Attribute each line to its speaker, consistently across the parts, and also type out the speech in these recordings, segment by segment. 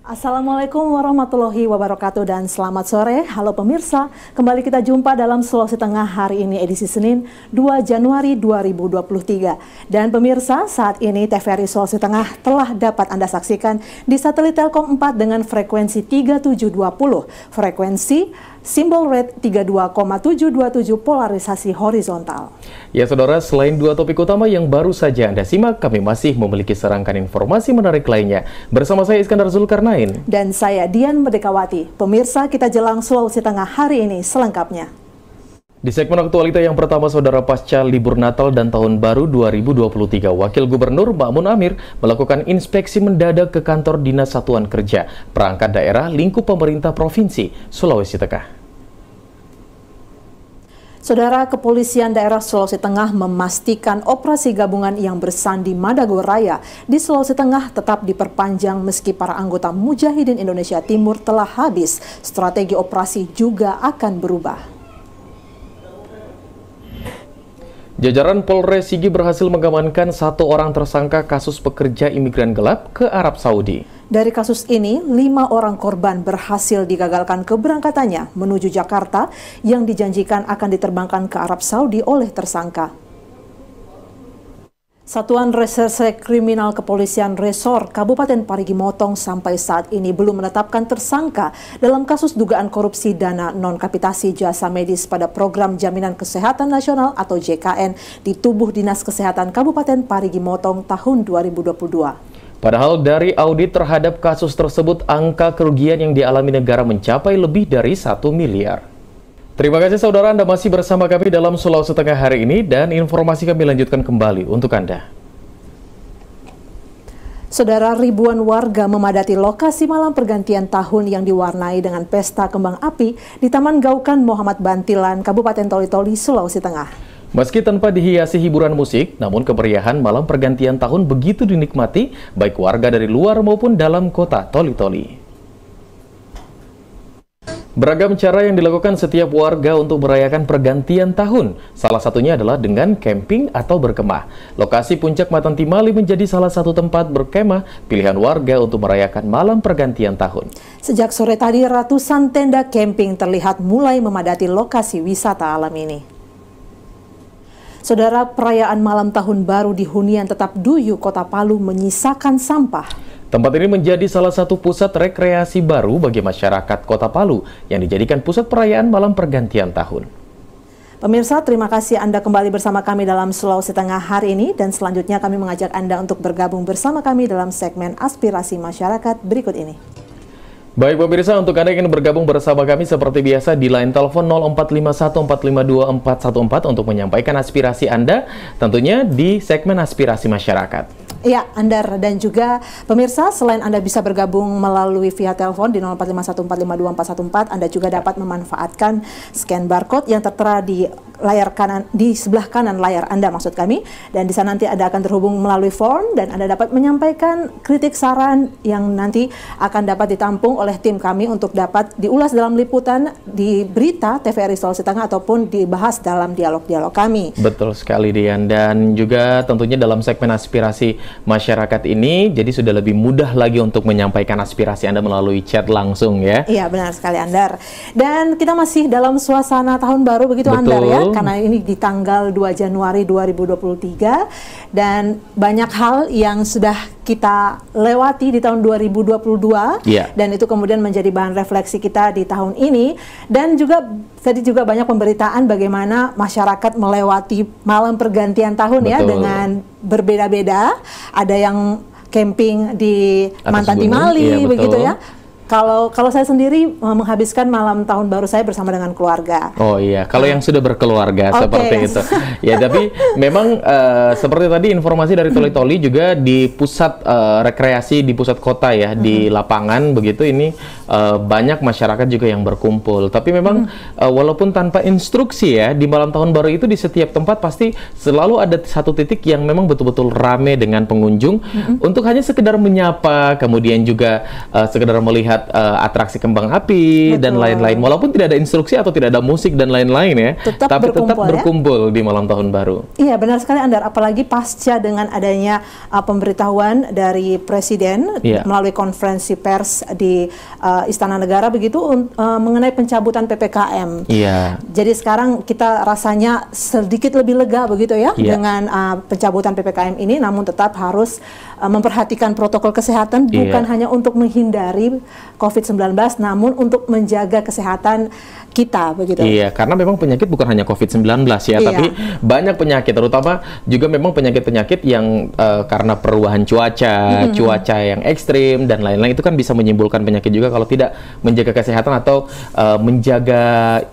Speaker 1: Assalamualaikum warahmatullahi wabarakatuh dan selamat sore. Halo pemirsa, kembali kita jumpa dalam Sulawesi Tengah hari ini edisi Senin 2 Januari 2023. Dan pemirsa, saat ini TVRI Sulawesi Tengah telah dapat Anda saksikan di satelit Telkom 4 dengan frekuensi 3720, frekuensi simbol red 32,727 polarisasi horizontal.
Speaker 2: Ya saudara, selain dua topik utama yang baru saja Anda simak, kami masih memiliki serangkaian informasi menarik lainnya. Bersama saya Iskandar Zulkarnain.
Speaker 1: Dan saya Dian Medekawati, Pemirsa kita jelang Sulawesi Tengah hari ini selengkapnya.
Speaker 2: Di segmen aktualita yang pertama, Saudara pasca libur Natal dan Tahun Baru 2023, Wakil Gubernur Mun Amir melakukan inspeksi mendadak ke kantor Dinas Satuan Kerja, perangkat daerah lingkup pemerintah Provinsi Sulawesi Tengah.
Speaker 1: Saudara Kepolisian Daerah Sulawesi Tengah memastikan operasi gabungan yang bersandi Madagoraya Raya di Sulawesi Tengah tetap diperpanjang meski para anggota Mujahidin Indonesia Timur telah habis. Strategi operasi juga akan berubah.
Speaker 2: Jajaran Polres Sigi berhasil mengamankan satu orang tersangka kasus pekerja imigran gelap ke Arab Saudi.
Speaker 1: Dari kasus ini, lima orang korban berhasil digagalkan keberangkatannya menuju Jakarta yang dijanjikan akan diterbangkan ke Arab Saudi oleh tersangka. Satuan Reserse Kriminal Kepolisian Resor Kabupaten Parigi Motong sampai saat ini belum menetapkan tersangka dalam kasus dugaan korupsi dana non-kapitasi jasa medis pada program Jaminan Kesehatan Nasional atau JKN di tubuh Dinas Kesehatan Kabupaten Parigi Motong tahun 2022.
Speaker 2: Padahal dari audit terhadap kasus tersebut angka kerugian yang dialami negara mencapai lebih dari satu miliar. Terima kasih saudara Anda masih bersama kami dalam Sulawesi Tengah hari ini dan informasi kami lanjutkan kembali untuk Anda.
Speaker 1: Saudara ribuan warga memadati lokasi malam pergantian tahun yang diwarnai dengan pesta kembang api di Taman Gaukan Muhammad Bantilan, Kabupaten Toli-Toli, Sulawesi Tengah.
Speaker 2: Meski tanpa dihiasi hiburan musik, namun kemeriahan malam pergantian tahun begitu dinikmati baik warga dari luar maupun dalam kota Toli-Toli. Beragam cara yang dilakukan setiap warga untuk merayakan pergantian tahun. Salah satunya adalah dengan camping atau berkemah. Lokasi puncak Matan Timali menjadi salah satu tempat berkemah pilihan warga untuk merayakan malam pergantian tahun.
Speaker 1: Sejak sore tadi ratusan tenda camping terlihat mulai memadati lokasi wisata alam ini. Saudara, perayaan malam tahun baru di hunian tetap Duyu, Kota Palu menyisakan sampah.
Speaker 2: Tempat ini menjadi salah satu pusat rekreasi baru bagi masyarakat Kota Palu yang dijadikan pusat perayaan malam pergantian tahun.
Speaker 1: Pemirsa, terima kasih Anda kembali bersama kami dalam Sulawesi Tengah hari ini dan selanjutnya kami mengajak Anda untuk bergabung bersama kami dalam segmen aspirasi masyarakat berikut ini.
Speaker 2: Baik pemirsa, untuk Anda yang ingin bergabung bersama kami seperti biasa di line telepon 0451452414 untuk menyampaikan aspirasi Anda tentunya di segmen aspirasi masyarakat.
Speaker 1: Iya, Anda dan juga pemirsa selain Anda bisa bergabung melalui via telepon di 0451452414, Anda juga dapat memanfaatkan scan barcode yang tertera di layar kanan di sebelah kanan layar Anda maksud kami dan di sana nanti Anda akan terhubung melalui form dan Anda dapat menyampaikan kritik saran yang nanti akan dapat ditampung oleh tim kami untuk dapat diulas dalam liputan di berita TVRI Sulawesi Tengah ataupun dibahas dalam dialog-dialog kami.
Speaker 2: Betul sekali Dian dan juga tentunya dalam segmen aspirasi masyarakat ini jadi sudah lebih mudah lagi untuk menyampaikan aspirasi Anda melalui chat langsung ya.
Speaker 1: Iya benar sekali Andar. Dan kita masih dalam suasana tahun baru begitu Betul. Andar ya karena ini di tanggal 2 Januari 2023 dan banyak hal yang sudah kita lewati di tahun 2022 yeah. Iya. dan itu kemudian menjadi bahan refleksi kita di tahun ini dan juga tadi juga banyak pemberitaan bagaimana masyarakat melewati malam pergantian tahun ya, Betul. ya dengan berbeda-beda. Ada yang camping di Mantan Timali iya, begitu ya. Kalau kalau saya sendiri eh, menghabiskan malam tahun baru saya bersama dengan keluarga.
Speaker 2: Oh iya, kalau yang sudah berkeluarga okay, seperti itu. ya, tapi memang uh, seperti tadi informasi dari Toli Toli juga di pusat uh, rekreasi di pusat kota ya, hmm. di lapangan begitu ini uh, banyak masyarakat juga yang berkumpul. Tapi memang hmm. uh, walaupun tanpa instruksi ya, di malam tahun baru itu di setiap tempat pasti selalu ada satu titik yang memang betul-betul ramai dengan pengunjung hmm. untuk hanya sekedar menyapa, kemudian juga uh, sekedar melihat uh, atraksi kembang api Betul. dan lain-lain. Walaupun tidak ada instruksi atau tidak ada musik dan lain-lain ya, tetap tapi berkumpul, tetap berkumpul ya? di malam tahun baru.
Speaker 1: Iya, benar sekali Andar, apalagi pasca dengan adanya uh, pemberitahuan dari presiden iya. melalui konferensi pers di uh, Istana Negara begitu uh, mengenai pencabutan PPKM. Iya. Jadi sekarang kita rasanya sedikit lebih lega begitu ya iya. dengan uh, pencabutan PPKM ini namun tetap harus uh, memperhatikan protokol kesehatan iya. bukan iya. hanya untuk menghindari COVID-19 namun untuk menjaga kesehatan kita begitu. Iya,
Speaker 2: karena memang penyakit bukan hanya COVID-19 ya, iya. tapi banyak penyakit terutama juga memang penyakit-penyakit yang uh, karena perubahan cuaca, hmm cuaca yang ekstrim dan lain-lain itu kan bisa menyimpulkan penyakit juga kalau tidak menjaga kesehatan atau uh, menjaga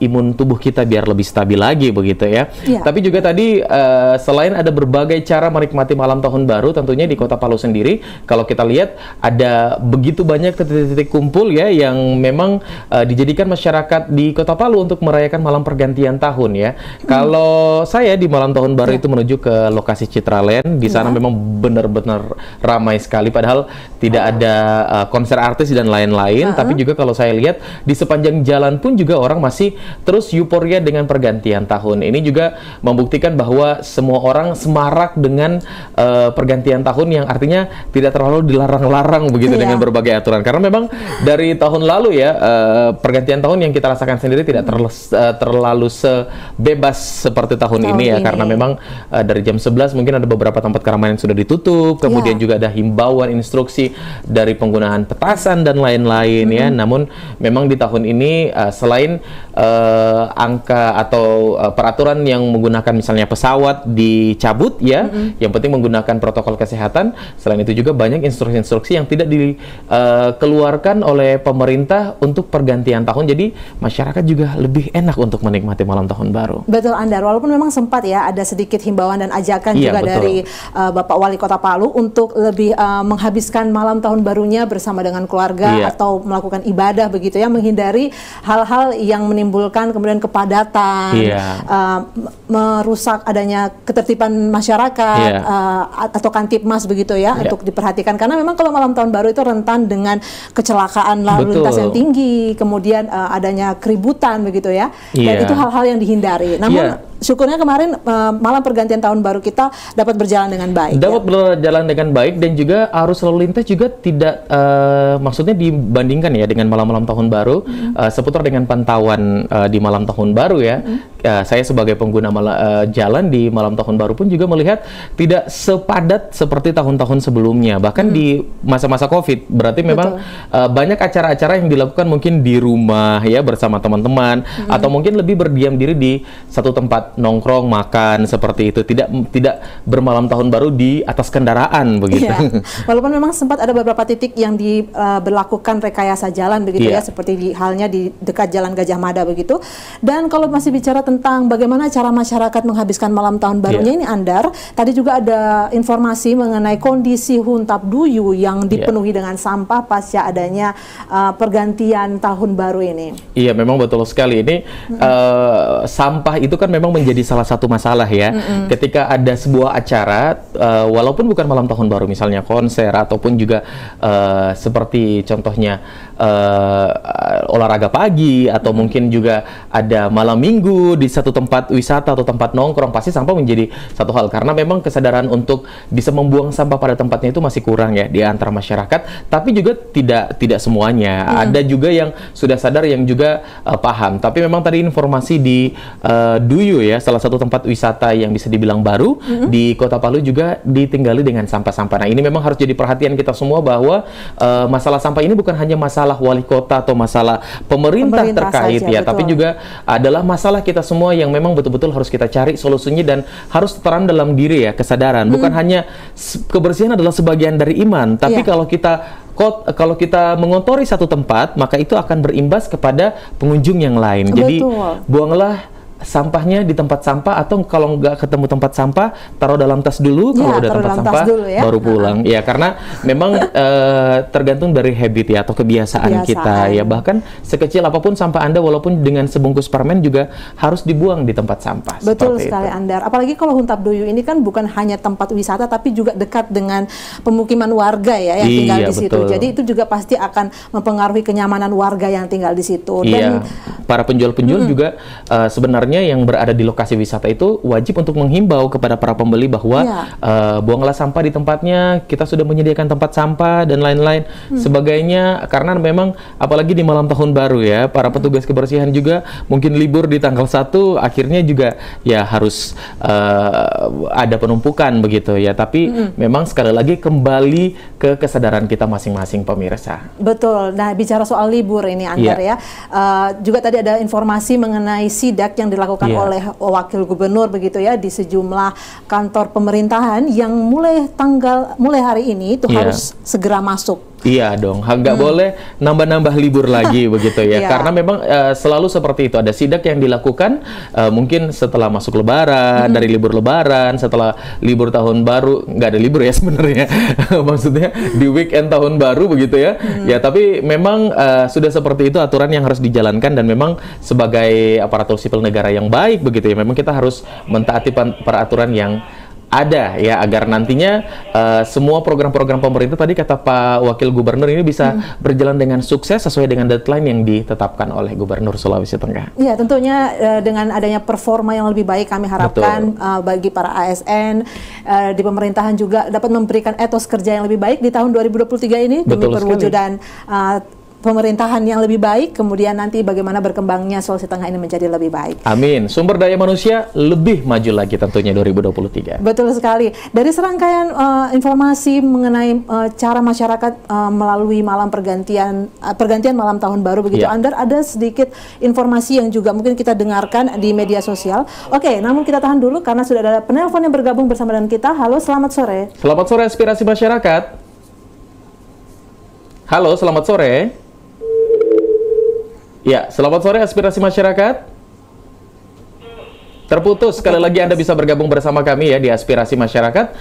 Speaker 2: imun tubuh kita biar lebih stabil lagi begitu ya. Iya. Tapi juga tadi uh, selain ada berbagai cara menikmati malam tahun baru tentunya di Kota Palu sendiri kalau kita lihat ada begitu banyak titik-titik kumpul ya yang memang uh, dijadikan masyarakat di Kota Palu untuk merayakan malam pergantian tahun ya. Hmm. Kalau saya di malam tahun baru ya. itu menuju ke lokasi Citraland, di sana ya. memang benar-benar ramai sekali padahal tidak oh. ada uh, konser artis dan lain-lain, uh tapi juga kalau saya lihat di sepanjang jalan pun juga orang masih terus euforia dengan pergantian tahun. Ini juga membuktikan bahwa semua orang semarak dengan uh, pergantian tahun yang artinya tidak terlalu dilarang-larang begitu ya. dengan berbagai aturan karena memang iya dari tahun lalu ya uh, pergantian tahun yang kita rasakan sendiri tidak hmm. terlalu uh, eh, terlalu sebebas seperti tahun, tahun ini ya ini. karena memang uh, dari jam 11 mungkin ada beberapa tempat keramaian yang sudah ditutup iya. kemudian yeah. juga ada himbauan instruksi dari penggunaan petasan dan lain-lain ya. -hmm. ya namun memang di tahun ini uh, selain uh, angka atau uh, peraturan yang menggunakan misalnya pesawat dicabut ya -hmm. yang penting menggunakan protokol kesehatan selain itu juga banyak instruksi-instruksi yang tidak dikeluarkan uh, oleh pemerintah untuk pergantian tahun. Jadi masyarakat juga lebih enak untuk menikmati malam tahun baru.
Speaker 1: Betul Andar, walaupun memang sempat ya ada sedikit himbauan dan ajakan iya, juga betul. dari uh, eh, Bapak Wali Kota Palu untuk lebih uh, menghabiskan malam tahun barunya bersama dengan keluarga iya. atau melakukan ibadah begitu ya, menghindari hal-hal yang menimbulkan kemudian kepadatan, iya. uh, merusak adanya ketertiban masyarakat iya. uh, atau mas begitu ya iya. untuk diperhatikan karena memang kalau malam tahun baru itu rentan dengan kecelakaan kecelakaan lalu Betul. lintas yang tinggi, kemudian uh, adanya keributan begitu ya. Yeah. Dan iya. itu hal-hal yang dihindari. Namun yeah syukurnya kemarin uh, malam pergantian tahun baru kita dapat berjalan
Speaker 2: dengan baik. Ya. Dapat ya? berjalan dengan baik dan juga arus lalu lintas juga tidak uh, maksudnya dibandingkan ya dengan malam-malam tahun baru hmm. uh, seputar dengan pantauan uh, di malam tahun baru ya. Hmm. Uh, saya sebagai pengguna uh, jalan di malam tahun baru pun juga melihat tidak sepadat seperti tahun-tahun sebelumnya. Bahkan hmm. di mm-hmm. masa-masa Covid berarti memang uh, banyak acara-acara yang dilakukan mungkin di rumah ya bersama teman-teman hmm. atau mungkin lebih berdiam diri di satu tempat nongkrong makan seperti itu tidak tidak bermalam tahun baru di atas kendaraan begitu Yeah.
Speaker 1: walaupun memang sempat ada beberapa titik yang diberlakukan eh, uh, rekayasa jalan begitu ya, ya seperti di, halnya di dekat jalan Gajah Mada begitu dan kalau masih bicara tentang bagaimana cara masyarakat menghabiskan malam tahun barunya yeah. ini Andar tadi juga ada informasi mengenai kondisi Huntap Duyu yang iya. dipenuhi yeah. dengan sampah pasca adanya uh, pergantian tahun baru ini
Speaker 2: iya memang betul sekali ini mm -hmm. uh, sampah itu kan memang menjadi salah satu masalah ya. Mm-hmm. Ketika ada sebuah acara, uh, walaupun bukan malam tahun baru misalnya konser ataupun juga uh, seperti contohnya uh, olahraga pagi atau hmm. mungkin juga ada malam minggu di satu tempat wisata atau tempat nongkrong pasti sampah menjadi satu hal karena memang kesadaran untuk bisa membuang sampah pada tempatnya itu masih kurang ya di antara masyarakat tapi juga tidak tidak semuanya hmm. ada juga yang sudah sadar yang juga uh, paham tapi memang tadi informasi di uh, Duyu ya salah satu tempat wisata yang bisa dibilang baru hmm. di Kota Palu juga ditinggali dengan sampah-sampah nah ini memang harus jadi perhatian kita semua bahwa uh, masalah sampah ini bukan hanya masalah masalah wali kota atau masalah pemerintah, pemerintah terkait saja, ya, betul. tapi juga adalah masalah kita semua yang memang betul-betul harus kita cari solusinya dan harus terang dalam diri ya kesadaran. Hmm. Bukan hanya kebersihan adalah sebagian dari iman, tapi yeah. kalau kita Kot, kalau kita mengotori satu tempat, maka itu akan berimbas kepada pengunjung yang lain. Betul. Jadi buanglah sampahnya di tempat sampah atau kalau nggak ketemu tempat sampah taruh dalam tas dulu ya, kalau udah tempat sampah dulu ya. baru pulang ya karena memang uh, tergantung dari habit ya atau kebiasaan, kebiasaan kita ya bahkan sekecil apapun sampah anda walaupun dengan sebungkus permen juga harus dibuang di tempat sampah betul sekali itu.
Speaker 1: Andar apalagi kalau Huntap Doyu ini kan bukan hanya tempat wisata tapi juga dekat dengan pemukiman warga ya yang iya, tinggal di betul. situ jadi itu juga pasti akan mempengaruhi kenyamanan warga yang tinggal di situ dan iya.
Speaker 2: para penjual-penjual hmm. juga uh, sebenarnya sebenarnya yang berada di lokasi wisata itu wajib untuk menghimbau kepada para pembeli bahwa ya. uh, buanglah sampah di tempatnya, kita sudah menyediakan tempat sampah dan lain-lain hmm. sebagainya karena memang apalagi di malam tahun baru ya, para petugas kebersihan juga mungkin libur di tanggal 1 akhirnya juga ya harus uh, ada penumpukan begitu ya, tapi hmm. memang sekali lagi kembali ke kesadaran kita masing-masing pemirsa.
Speaker 1: Betul. Nah, bicara soal libur ini Antar iya. ya. ya. Uh, juga tadi ada informasi mengenai sidak yang dilakukan yeah. oleh wakil gubernur begitu ya di sejumlah kantor pemerintahan yang mulai tanggal mulai hari ini itu yeah. harus segera masuk
Speaker 2: Iya dong, nggak hmm. boleh nambah-nambah libur lagi begitu ya. yeah. Karena memang uh, selalu seperti itu ada sidak yang dilakukan uh, mungkin setelah masuk Lebaran, hmm. dari libur Lebaran, setelah libur tahun baru nggak ada libur ya sebenarnya. Maksudnya di weekend tahun baru begitu ya. Hmm. Ya tapi memang uh, sudah seperti itu aturan yang harus dijalankan dan memang sebagai aparatur sipil negara yang baik begitu ya. Memang kita harus mentaati peraturan yang ada ya agar nantinya uh, semua program-program pemerintah tadi kata Pak Wakil Gubernur ini bisa hmm. berjalan dengan sukses sesuai dengan deadline yang ditetapkan oleh Gubernur Sulawesi Tengah.
Speaker 1: Iya, tentunya uh, dengan adanya performa yang lebih baik kami harapkan uh, bagi para ASN uh, di pemerintahan juga dapat memberikan etos kerja yang lebih baik di tahun 2023 ini Betul demi perwujudan pemerintahan yang lebih baik, kemudian nanti bagaimana berkembangnya Sulawesi Tengah ini menjadi lebih baik.
Speaker 2: Amin. Sumber daya manusia lebih maju lagi tentunya 2023.
Speaker 1: Betul sekali. Dari serangkaian uh, informasi mengenai uh, cara masyarakat uh, melalui malam pergantian uh, pergantian malam tahun baru begitu, yeah. Andar ada sedikit informasi yang juga mungkin kita dengarkan di media sosial. Oke, okay, namun kita tahan dulu karena sudah ada penelpon yang bergabung bersama dengan kita. Halo, selamat sore.
Speaker 2: Selamat sore aspirasi masyarakat. Halo, selamat sore. Ya, selamat sore aspirasi masyarakat. Terputus. Sekali lagi Anda bisa bergabung bersama kami ya di Aspirasi Masyarakat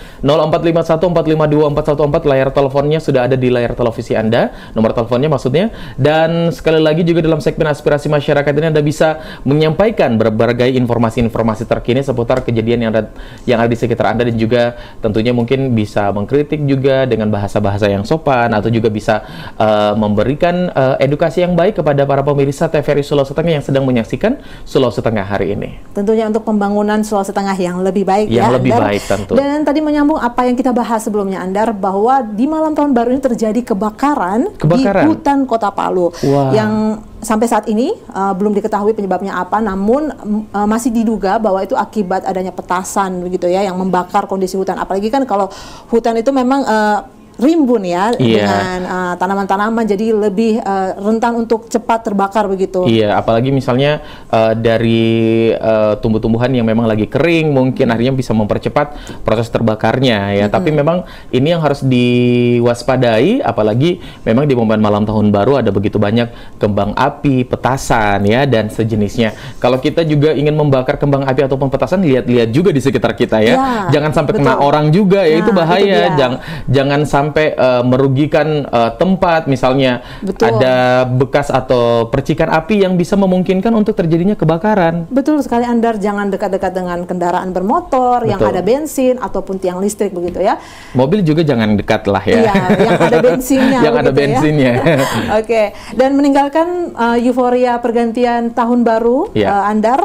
Speaker 2: 0451452414 layar teleponnya sudah ada di layar televisi Anda, nomor teleponnya maksudnya. Dan sekali lagi juga dalam segmen Aspirasi Masyarakat ini Anda bisa menyampaikan berbagai informasi-informasi terkini seputar kejadian yang ada yang ada di sekitar Anda dan juga tentunya mungkin bisa mengkritik juga dengan bahasa-bahasa yang sopan atau juga bisa uh, memberikan uh, edukasi yang baik kepada para pemirsa TVRI Sulawesi Tengah yang sedang menyaksikan Sulawesi Tengah hari ini.
Speaker 1: Tentunya untuk pembangunan Sulawesi Tengah yang lebih baik yang ya. lebih Andar. baik tentu. Dan tadi menyambung apa yang kita bahas sebelumnya Andar bahwa di malam tahun baru ini terjadi kebakaran, kebakaran. di hutan Kota Palu wow. yang sampai saat ini uh, belum diketahui penyebabnya apa, namun uh, masih diduga bahwa itu akibat adanya petasan begitu ya yang membakar kondisi hutan. Apalagi kan kalau hutan itu memang uh, rimbun ya yeah. dengan eh, tanaman-tanaman uh, jadi lebih uh, rentan untuk cepat terbakar begitu. Iya,
Speaker 2: yeah, apalagi misalnya uh, dari uh, tumbuh-tumbuhan yang memang lagi kering mungkin akhirnya bisa mempercepat proses terbakarnya ya. Mm-hmm. Tapi memang ini yang harus diwaspadai apalagi memang di momen malam tahun baru ada begitu banyak kembang api, petasan ya dan sejenisnya. Kalau kita juga ingin membakar kembang api ataupun petasan lihat-lihat juga di sekitar kita ya. Yeah, Jangan sampai betul. kena orang juga ya, nah, itu bahaya. Itu jangan jangan sampai sampai uh, merugikan uh, tempat misalnya Betul. ada bekas atau percikan api yang bisa memungkinkan untuk terjadinya kebakaran. Betul
Speaker 1: sekali Anda jangan dekat-dekat dengan kendaraan bermotor Betul. yang ada bensin ataupun tiang listrik begitu ya.
Speaker 2: Mobil juga jangan dekat lah ya. Iya, yang ada bensinnya. yang ada ya. bensinnya. Ya. Oke,
Speaker 1: okay. dan meninggalkan uh, euforia pergantian tahun baru yeah. Iya. uh, Andar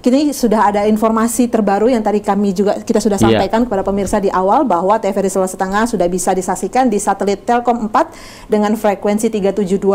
Speaker 1: kini sudah ada informasi terbaru yang tadi kami juga kita sudah iya. sampaikan yeah. kepada pemirsa di awal bahwa TVRI Sulawesi Tengah sudah bisa disaksikan di satelit Telkom 4 dengan frekuensi 3720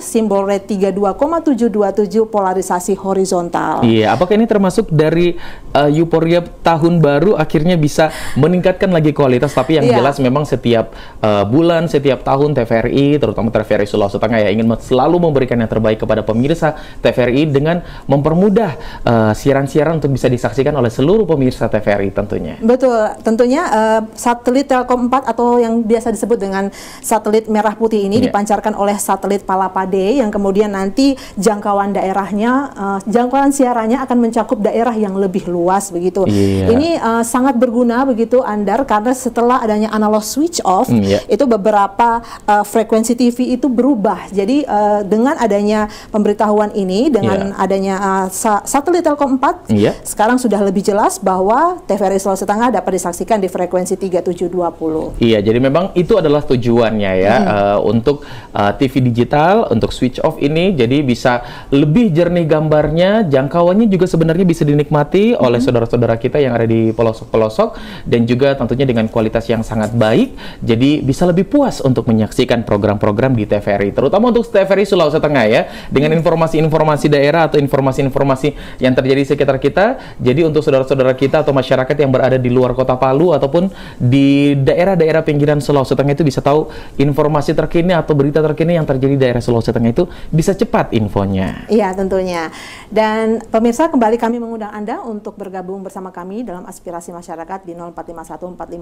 Speaker 1: simbol red 32,727 polarisasi horizontal. Iya, yeah, apakah
Speaker 2: ini termasuk dari uh, euforia tahun baru akhirnya bisa meningkatkan lagi kualitas tapi yang yeah. jelas memang setiap uh, bulan, setiap tahun TVRI terutama TVRI Sulawesi Tengah ya ingin selalu memberikan yang terbaik kepada pemirsa TVRI dengan mempermudah uh, siaran-siaran untuk bisa disaksikan oleh seluruh pemirsa TVRI tentunya.
Speaker 1: Betul, tentunya uh, satelit Telkom 4 atau yang biasa disebut dengan satelit merah putih ini yeah. dipancarkan oleh satelit Palapade yang kemudian nanti jangkauan daerahnya, uh, jangkauan siarannya akan mencakup daerah yang lebih luas begitu. Yeah. Ini uh, sangat berguna begitu Andar karena setelah adanya analog switch off mm, yeah. itu beberapa uh, frekuensi TV itu berubah. Jadi uh, dengan adanya pemberitahuan ini dengan yeah. adanya uh, satelit Telkom keempat, iya. sekarang sudah lebih jelas bahwa TVRI Sulawesi Tengah dapat disaksikan di frekuensi 3720.
Speaker 2: Iya, jadi memang itu adalah tujuannya ya hmm. uh, untuk uh, eh, TV digital, untuk switch off ini jadi bisa lebih jernih gambarnya, jangkauannya juga sebenarnya bisa dinikmati hmm. oleh saudara-saudara kita yang ada di pelosok-pelosok dan juga tentunya dengan kualitas yang sangat baik. Jadi bisa lebih puas untuk menyaksikan program-program di TVRI, terutama untuk TVRI Sulawesi Tengah ya dengan hmm. informasi-informasi daerah atau informasi-informasi yang terjadi di sekitar kita. Jadi untuk saudara-saudara kita atau masyarakat yang berada di luar kota Palu ataupun di daerah-daerah pinggiran Sulawesi Tengah itu bisa tahu informasi terkini atau berita terkini yang terjadi di daerah Sulawesi Tengah itu bisa cepat infonya.
Speaker 1: Iya, tentunya. Dan pemirsa kembali kami mengundang Anda untuk bergabung bersama kami dalam aspirasi masyarakat di 0451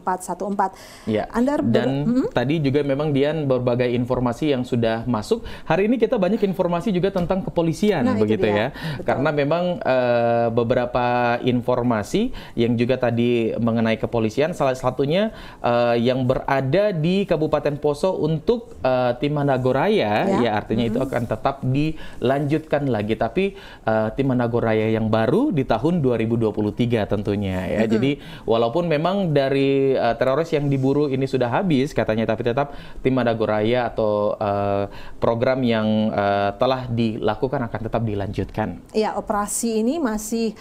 Speaker 1: 452 414.
Speaker 2: Ya. Anda dan -hmm. tadi juga memang Dian berbagai informasi yang sudah masuk. Hari ini kita banyak informasi juga tentang kepolisian nah, begitu ya. Betul. Karena memang memang e, beberapa informasi yang juga tadi mengenai kepolisian salah satunya e, yang berada di Kabupaten Poso untuk e, tim Managoraya ya, ya artinya -hmm. itu mm-hmm. akan tetap dilanjutkan lagi tapi e, tim Managoraya yang baru di tahun 2023 tentunya ya. -hmm. Jadi walaupun memang dari e, teroris yang diburu ini sudah habis katanya tapi tetap tim Managoraya atau e, program yang e, telah dilakukan akan tetap dilanjutkan.
Speaker 1: Ya, operasi operasi ini masih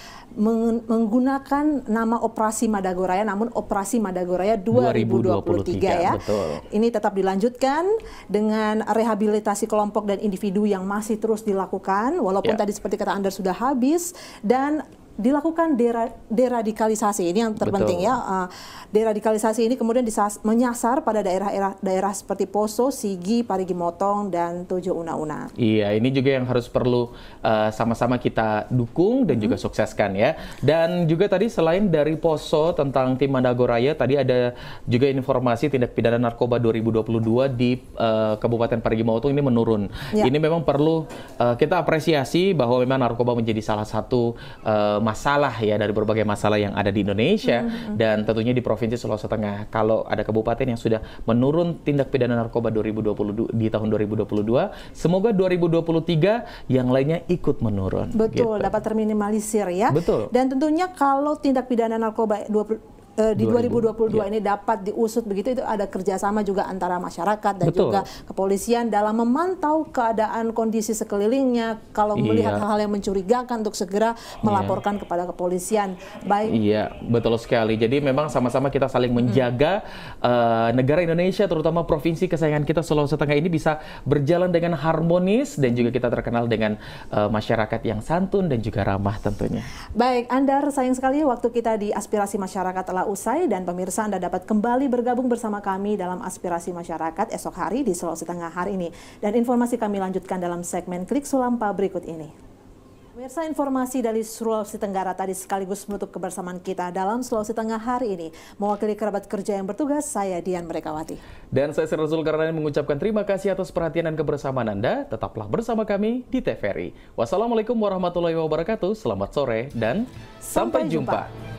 Speaker 1: menggunakan nama operasi Madagoraya namun operasi Madagoraya 2023, 2023 ya. Betul. Ini tetap dilanjutkan dengan rehabilitasi kelompok dan individu yang masih terus dilakukan walaupun ya. tadi seperti kata Anda sudah habis dan dilakukan dera deradikalisasi ini yang terpenting Betul. ya uh, deradikalisasi ini kemudian disas menyasar pada daerah-daerah daerah seperti Poso, Sigi, Parigi Motong dan Tojo Una-Una.
Speaker 2: Iya, ini juga yang harus perlu eh, sama-sama uh, kita dukung dan hmm. juga mm-hmm. sukseskan ya. Dan juga tadi selain dari Poso tentang tim Mandagoraya tadi ada juga informasi tindak pidana narkoba 2022 di uh, Kabupaten Parigi Motong ini menurun. Ya. Ini memang perlu uh, kita apresiasi bahwa memang narkoba menjadi salah satu uh, masalah ya dari berbagai masalah yang ada di Indonesia mm -hmm. dan tentunya di provinsi Sulawesi Tengah. Kalau ada kabupaten yang sudah menurun tindak pidana narkoba 2020 di tahun 2022, semoga 2023 yang lainnya ikut menurun. Betul, gitu.
Speaker 1: dapat terminimalisir ya. Betul. Dan tentunya kalau tindak pidana narkoba 20 Eh, di 2022 ya. ini dapat diusut begitu itu ada kerjasama juga antara masyarakat dan Betul. juga kepolisian dalam memantau keadaan kondisi sekelilingnya kalau iya. melihat hal-hal yang mencurigakan untuk segera
Speaker 2: iya. melaporkan
Speaker 1: ya. kepada kepolisian baik
Speaker 2: iya betul sekali jadi memang sama-sama kita saling menjaga hmm. uh, negara Indonesia terutama provinsi kesayangan kita Sulawesi Tengah ini bisa berjalan dengan harmonis dan juga kita terkenal dengan uh, masyarakat yang santun dan juga ramah tentunya
Speaker 1: baik Anda sayang sekali waktu kita di aspirasi masyarakat telah usai dan pemirsa Anda dapat kembali bergabung bersama kami dalam aspirasi masyarakat esok hari di Sulawesi Tengah hari ini. Dan informasi kami lanjutkan dalam segmen Klik Sulampa berikut ini. Pemirsa informasi dari Sulawesi Tenggara tadi sekaligus menutup kebersamaan kita dalam Sulawesi Tengah hari ini. Mewakili kerabat kerja yang bertugas, saya Dian Merekawati.
Speaker 2: Dan saya Sir Zulkarnain mengucapkan terima kasih atas perhatian dan kebersamaan Anda. Tetaplah bersama kami di TVRI. Wassalamualaikum warahmatullahi wabarakatuh. Selamat sore dan sampai, sampai jumpa. jumpa.